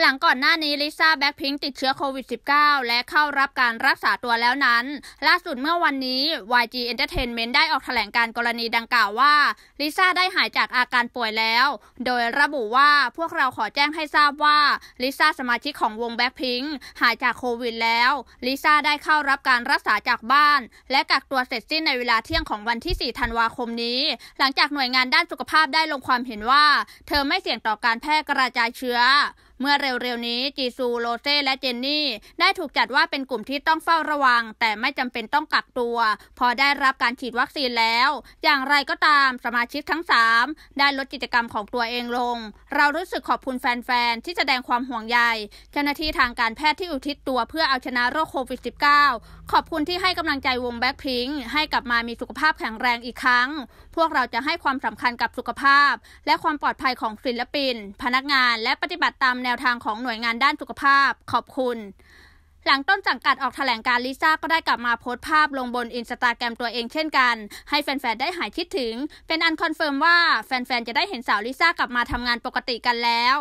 หลังก่อนหน้านี้ลิซ่าแบ็คพิงติดเชื้อโควิด -19 และเข้ารับการรักษาตัวแล้วนั้น ล่าสุดเมื่อวันนี้ YG Entertainment ได้ออกแถลงการกรณีดังกล่าวว่าลิซ่าได้หายจากอาการป่วยแล้ว โดยระบุว่าพวกเราขอแจ้งให้ทราบว่าลิซ่าสมาชิกของวงแบ็คพิงหายจากโควิดแล้วลิซ่าได้เข้ารับการรักษาจากบ้าน และกักตัวเสร็จสิ้นในเวลาเที่ยงของวันที่ 4 ธันวาคมนี้ หลังจากหน่วยงานด้านสุขภาพได้ลงความเห็นว่า เธอไม่เสี่ยงต่อการแพร่กระจายเชื้อเมื่อเร็วๆ นี้ จีซูโรเซ่และเจนนี่ ได้ถูกจัดว่าเป็นกลุ่มที่ต้องเฝ้าระวัง แต่ไม่จำเป็นต้องกักตัว พอได้รับการฉีดวัคซีนแล้ว อย่างไรก็ตามสมาชิกทั้ง 3 ได้ลดกิจกรรมของตัวเองลง เรารู้สึกขอบคุณแฟนๆที่แสดงความห่วงใยเจ้าหน้าที่ทางการแพทย์ที่อุทิศตัวเพื่อเอาชนะโรคโควิด -19 ขอบคุณที่ให้กำลังใจวงแบ็คพิงให้กลับมามีสุขภาพแข็งแรงอีกครั้ง พวกเราจะให้ความสำคัญกับสุขภาพและความปลอดภัยของศิลปิน พนักงานและปฏิบัติตามแนวทางของหน่วยงานด้านสุขภาพขอบคุณ หลังต้นสังกัดออกถแถลงการลิซ่า ก็ได้กลับมาโพสต์ภาพลงบนอินสตาแกรมตัวเองเช่นกัน ให้แฟนๆได้หายคิดถึง เป็นอันคอนเฟิร์มว่าแฟนๆจะได้เห็นสาวลิซ่า กลับมาทำงานปกติกันแล้ว